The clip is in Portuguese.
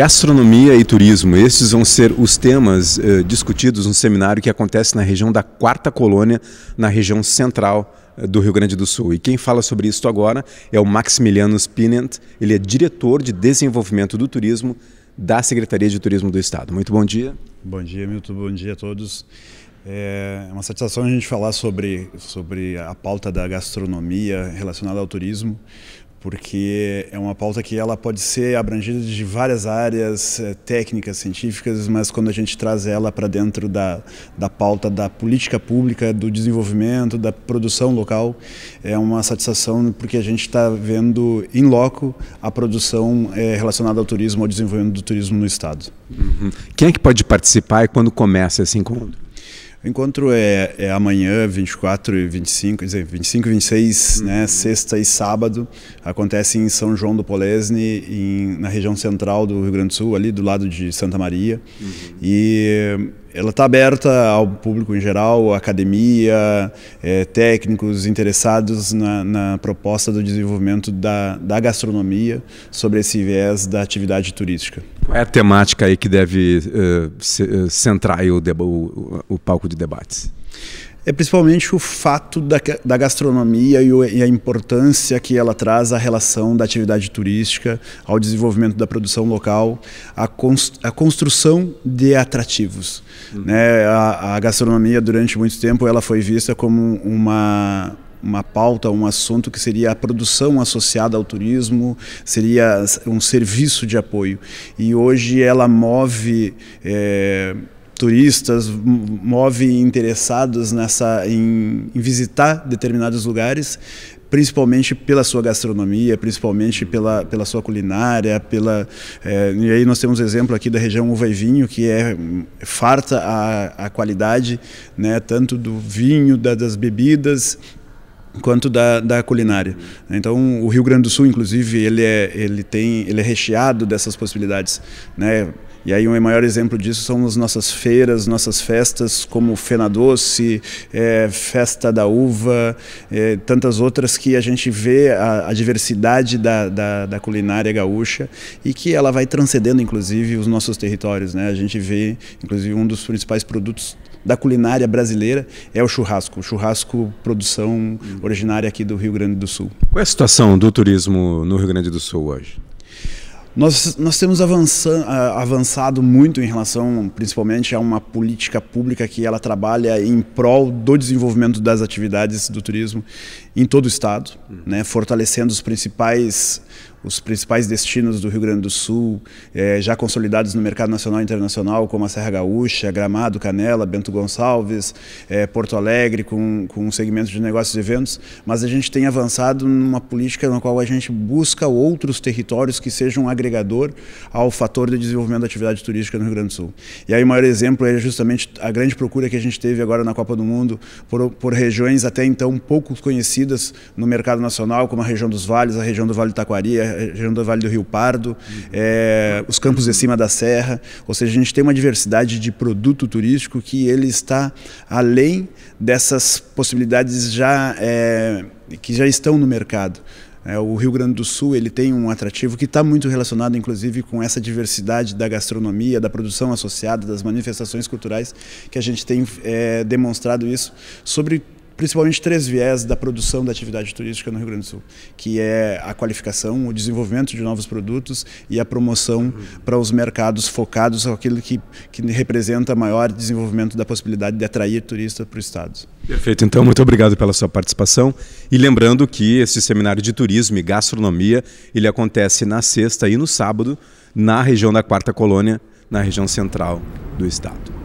Gastronomia e turismo, esses vão ser os temas eh, discutidos no seminário que acontece na região da Quarta Colônia, na região central eh, do Rio Grande do Sul. E quem fala sobre isso agora é o Maximiliano Spinent, ele é diretor de desenvolvimento do turismo da Secretaria de Turismo do Estado. Muito bom dia. Bom dia, Milton. Bom dia a todos. É, é uma satisfação a gente falar sobre, sobre a pauta da gastronomia relacionada ao turismo, porque é uma pauta que ela pode ser abrangida de várias áreas eh, técnicas, científicas, mas quando a gente traz ela para dentro da, da pauta da política pública, do desenvolvimento, da produção local, é uma satisfação porque a gente está vendo em loco a produção é, relacionada ao turismo, ao desenvolvimento do turismo no Estado. Uhum. Quem é que pode participar e quando começa esse encontro? O encontro é, é amanhã, 24 e 25, quer dizer, 25 e 26, uhum. né, sexta e sábado. Acontece em São João do Polesne, em, na região central do Rio Grande do Sul, ali do lado de Santa Maria. Uhum. E ela está aberta ao público em geral, academia, é, técnicos interessados na, na, proposta do desenvolvimento da, da, gastronomia sobre esse viés da atividade turística. Qual é a temática aí que deve uh, se, uh, centrar o, o, o palco de debates? é principalmente o fato da, da gastronomia e, o, e, a importância que ela traz à relação da atividade turística, ao desenvolvimento da produção local, à, const, à construção de atrativos. Uhum. Né? A, a, gastronomia, durante muito tempo, ela foi vista como uma uma pauta, um assunto que seria a produção associada ao turismo, seria um serviço de apoio. E hoje ela move... É, turistas, move interessados nessa em, em visitar determinados lugares, principalmente pela sua gastronomia, principalmente pela, pela sua culinária, pela é, e aí nós temos exemplo aqui da região uva e vinho que é hum, farta a, a qualidade, né, tanto do vinho, da, das bebidas quanto da, da culinária. Então o Rio Grande do Sul, inclusive, ele é ele tem ele é recheado dessas possibilidades, né? E aí um maior exemplo disso são as nossas feiras, nossas festas, como Fena Doce, é, Festa da Uva, é, tantas outras que a gente vê a, a diversidade da, da, da, culinária gaúcha e que ela vai transcendendo, inclusive, os nossos territórios. Né? A gente vê, inclusive, um dos principais produtos da culinária brasileira é o churrasco. O churrasco, produção hum. originária aqui do Rio Grande do Sul. Qual é a situação do turismo no Rio Grande do Sul hoje? Nós, nós temos avançado, muito em relação, principalmente, a uma política pública que ela trabalha em prol do desenvolvimento das atividades do turismo em todo o estado, uhum. né, fortalecendo os principais os principais destinos do Rio Grande do Sul, é, já consolidados no mercado nacional e internacional, como a Serra Gaúcha, Gramado, Canela, Bento Gonçalves, é, Porto Alegre, com, com um de negócios e eventos, mas a gente tem avançado numa política na qual a gente busca outros territórios que sejam um agregador ao fator de desenvolvimento da atividade turística no Rio Grande do Sul. E aí o maior exemplo é justamente a grande procura que a gente teve agora na Copa do Mundo por, por regiões até então pouco conhecidas no mercado nacional, como a região dos vales, a região do Vale do Taquari, eh, região do Vale do Rio Pardo, é, os campos de cima da serra, ou seja, a gente tem uma diversidade de produto turístico que ele está além dessas possibilidades já é, que já estão no mercado. É, o Rio Grande do Sul ele tem um atrativo que está muito relacionado, inclusive, com essa diversidade da gastronomia, da produção associada, das manifestações culturais, que a gente tem é, demonstrado isso sobre principalmente três viés da produção da atividade turística no Rio Grande do Sul, que é a qualificação, o desenvolvimento de novos produtos e a promoção uhum. para os mercados focados aquilo que, que representa maior desenvolvimento da possibilidade de atrair turista para o Estado. Perfeito, então muito obrigado pela sua participação e lembrando que esse seminário de turismo e gastronomia, ele acontece na sexta e no sábado na região da Quarta Colônia, na região central do estado.